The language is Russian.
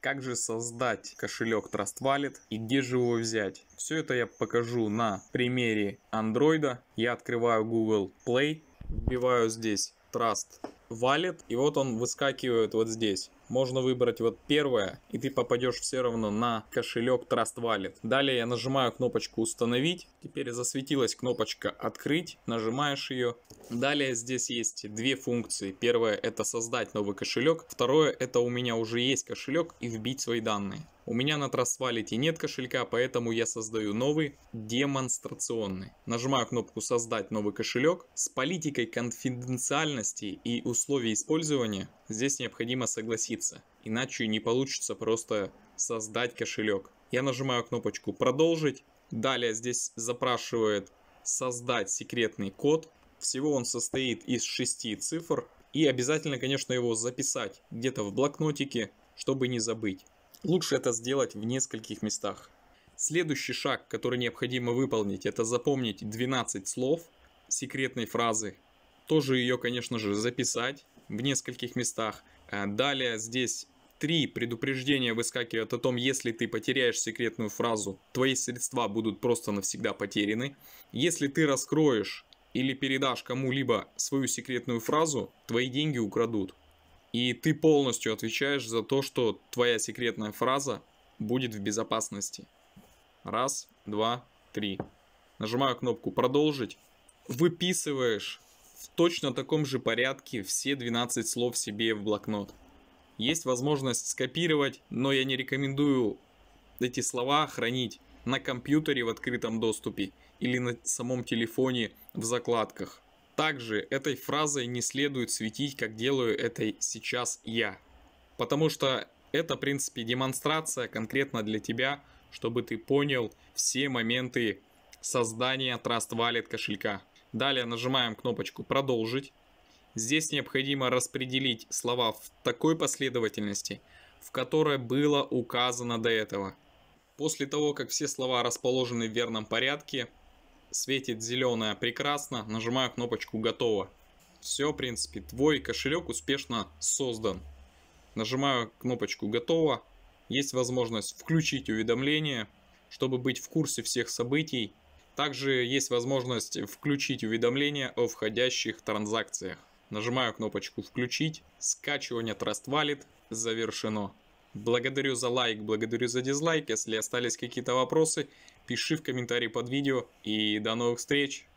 Как же создать кошелек Trust Wallet и где же его взять? Все это я покажу на примере Android. Я открываю Google Play, вбиваю здесь Trust Wallet и вот он выскакивает вот здесь. Можно выбрать вот первое, и ты попадешь все равно на кошелек Trust Wallet. Далее я нажимаю кнопочку «Установить». Теперь засветилась кнопочка «Открыть». Нажимаешь ее. Далее здесь есть две функции. Первое – это создать новый кошелек. Второе – это у меня уже есть кошелек и вбить свои данные. У меня на Trust Wallet нет кошелька, поэтому я создаю новый демонстрационный. Нажимаю кнопку «Создать новый кошелек». С политикой конфиденциальности и условий использования здесь необходимо согласиться пригодится. Иначе не получится просто создать кошелек. Я нажимаю кнопочку «Продолжить». Далее здесь запрашивает «Создать секретный код». Всего он состоит из шести цифр. И обязательно, конечно, его записать где-то в блокнотике, чтобы не забыть. Лучше это сделать в нескольких местах. Следующий шаг, который необходимо выполнить, это запомнить 12 слов секретной фразы. Тоже ее, конечно же, записать в нескольких местах – Э, далее здесь три предупреждения выскакивают о том, если ты потеряешь секретную фразу, твои средства будут просто навсегда потеряны. Если ты раскроешь или передашь кому-либо свою секретную фразу, твои деньги украдут. И ты полностью отвечаешь за то, что твоя секретная фраза будет в безопасности. Раз, два, три. Нажимаю кнопку «Продолжить». Выписываешь в точно таком же порядке все 12 слов себе в блокнот. Есть возможность скопировать, но я не рекомендую эти слова хранить на компьютере в открытом доступе или на самом телефоне в закладках. Также этой фразой не следует светить, как делаю это сейчас я. Потому что это, в принципе, демонстрация конкретно для тебя, чтобы ты понял все моменты создания Trust Wallet кошелька. Далее нажимаем кнопочку «Продолжить». Здесь необходимо распределить слова в такой последовательности, в которой было указано до этого. После того, как все слова расположены в верном порядке, светит зеленая «Прекрасно», нажимаю кнопочку «Готово». Все, в принципе, твой кошелек успешно создан. Нажимаю кнопочку «Готово». Есть возможность включить уведомления, чтобы быть в курсе всех событий также есть возможность включить уведомления о входящих транзакциях. Нажимаю кнопочку «Включить». Скачивание Trust Wallet завершено. Благодарю за лайк, благодарю за дизлайк. Если остались какие-то вопросы, пиши в комментарии под видео. И до новых встреч!